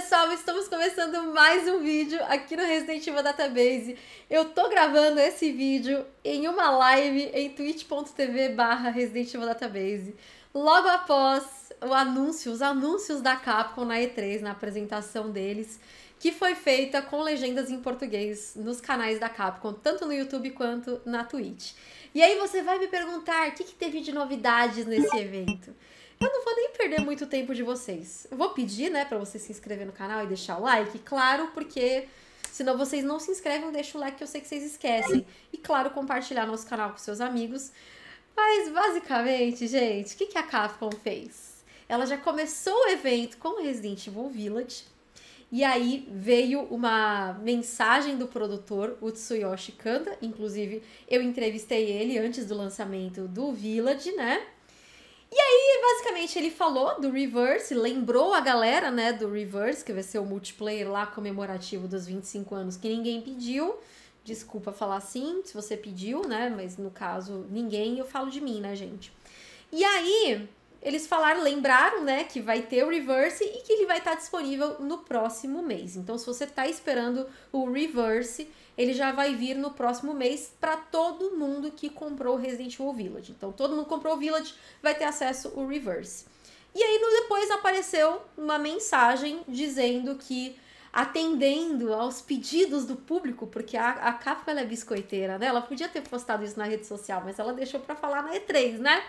pessoal, estamos começando mais um vídeo aqui no Resident Evil Database. Eu tô gravando esse vídeo em uma live em twitch.tv barra Resident Evil Database. Logo após o anúncio, os anúncios da Capcom na E3, na apresentação deles, que foi feita com legendas em português nos canais da Capcom, tanto no YouTube quanto na Twitch. E aí você vai me perguntar o que, que teve de novidades nesse evento. Eu não vou nem perder muito tempo de vocês. Eu vou pedir, né, para vocês se inscrever no canal e deixar o like, claro, porque senão vocês não se inscrevem, deixa o like que eu sei que vocês esquecem. E claro, compartilhar nosso canal com seus amigos. Mas basicamente, gente, o que, que a Capcom fez? Ela já começou o evento com Resident Evil Village. E aí veio uma mensagem do produtor, o Tsuyoshi Kanda. Inclusive, eu entrevistei ele antes do lançamento do Village, né? E aí, basicamente, ele falou do Reverse, lembrou a galera, né, do Reverse, que vai ser o multiplayer lá comemorativo dos 25 anos que ninguém pediu. Desculpa falar assim, se você pediu, né, mas no caso, ninguém, eu falo de mim, né, gente. E aí, eles falaram, lembraram, né, que vai ter o reverse e que ele vai estar tá disponível no próximo mês. Então, se você está esperando o reverse, ele já vai vir no próximo mês para todo mundo que comprou o Resident Evil Village. Então, todo mundo que comprou o Village vai ter acesso o reverse. E aí, depois apareceu uma mensagem dizendo que atendendo aos pedidos do público, porque a, a Capcom é biscoiteira, né? Ela podia ter postado isso na rede social, mas ela deixou para falar na E3, né?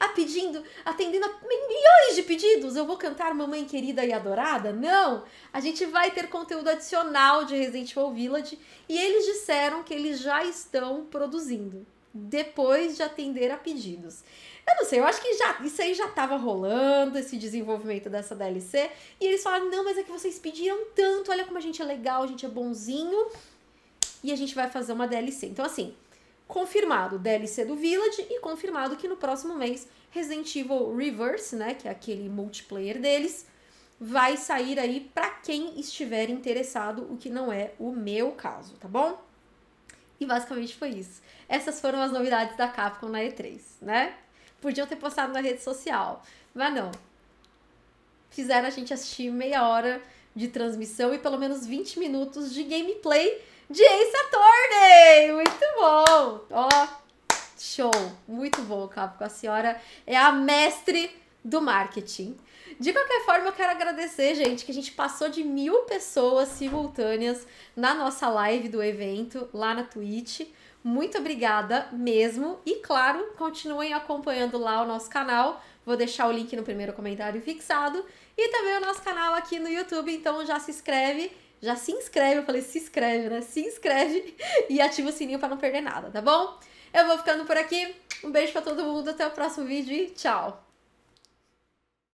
A pedindo, atendendo a milhões de pedidos, eu vou cantar Mamãe Querida e Adorada? Não! A gente vai ter conteúdo adicional de Resident Evil Village e eles disseram que eles já estão produzindo depois de atender a pedidos. Eu não sei, eu acho que já, isso aí já estava rolando, esse desenvolvimento dessa DLC. E eles falaram: não, mas é que vocês pediram tanto, olha como a gente é legal, a gente é bonzinho. E a gente vai fazer uma DLC. Então, assim, confirmado DLC do Village e confirmado que no próximo mês Resident Evil Reverse, né, que é aquele multiplayer deles, vai sair aí para quem estiver interessado, o que não é o meu caso, tá bom? E basicamente foi isso. Essas foram as novidades da Capcom na E3, né? Podiam ter postado na rede social, mas não. Fizeram a gente assistir meia hora de transmissão e pelo menos 20 minutos de gameplay de Ace Attorney. Muito bom! Ó, show! Muito bom, Capo. A senhora é a mestre do marketing. De qualquer forma, eu quero agradecer, gente, que a gente passou de mil pessoas simultâneas na nossa live do evento, lá na Twitch. Muito obrigada mesmo. E claro, continuem acompanhando lá o nosso canal. Vou deixar o link no primeiro comentário fixado. E também o nosso canal aqui no YouTube. Então já se inscreve já se inscreve. Eu falei, se inscreve, né? Se inscreve e ativa o sininho para não perder nada, tá bom? Eu vou ficando por aqui. Um beijo para todo mundo, até o próximo vídeo e tchau!